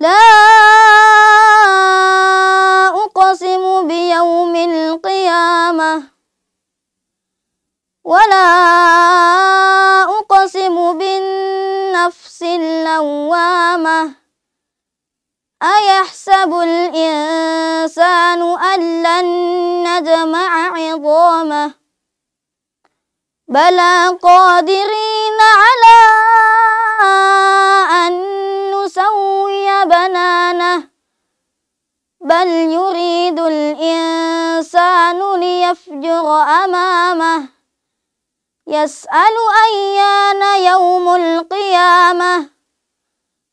لا أقسم بيوم القيامة ولا أقسم بالنفس اللوامة أيحسب الإنسان أن لن نجمع عظامه بلى قادرين على الإنسان ليفجر أمامه يسأل أيان يوم القيامة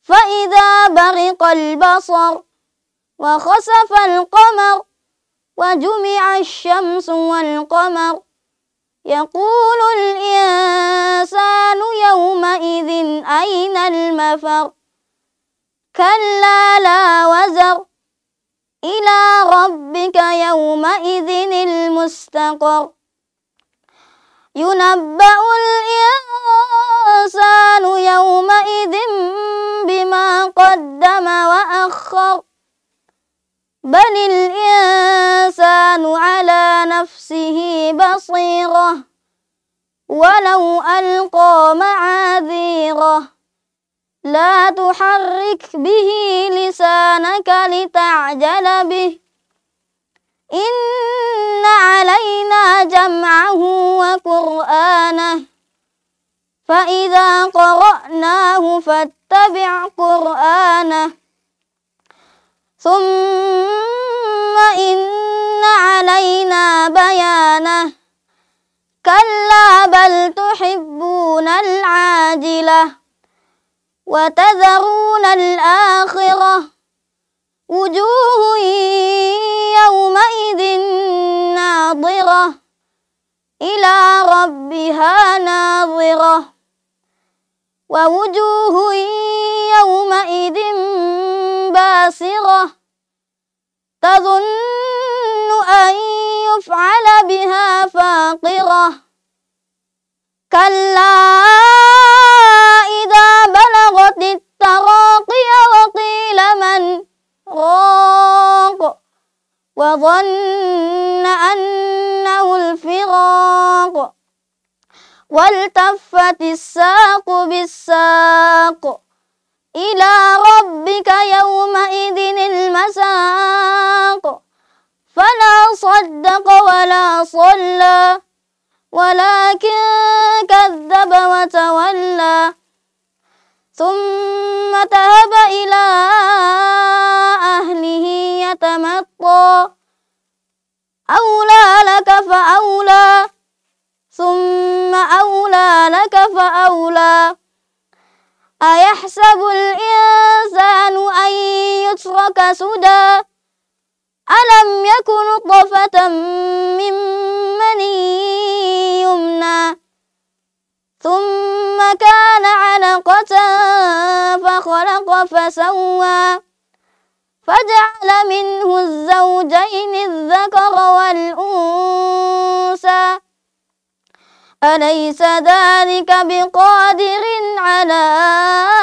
فإذا برق البصر وخسف القمر وجمع الشمس والقمر يقول الإنسان يومئذ أين المفر كلا لا وزر إلى ربك يومئذ المستقر ينبأ الإنسان يومئذ بما قدم وأخر بل الإنسان على نفسه بصيرة ولو ألقى معاذيره لا تحرك به لسانك لتعجل به إن علينا جمعه وقرآنه فإذا قرأناه فاتبع قرآنه ثم إن علينا بيانه كلا بل تحبون العاجله وتذرون الآخرة وجوه يومئذ ناظرة إلى ربها ناظرة ووجوه يومئذ باسرة تظن أن يفعل بها فاقرة كلا ظن أنه الفراق والتفت الساق بالساق إلى ربك يومئذ المساق فلا صدق ولا صلى ولكن كذب وتولى ثم ذهب إلى أولى لك فأولى ثم أولى لك فأولى أيحسب الإنسان أن يترك سدى ألم يكن طفة من مني يمنى ثم كان علقة فخلق فسوى فجعل منه الزوجين أليس ذلك بقادر على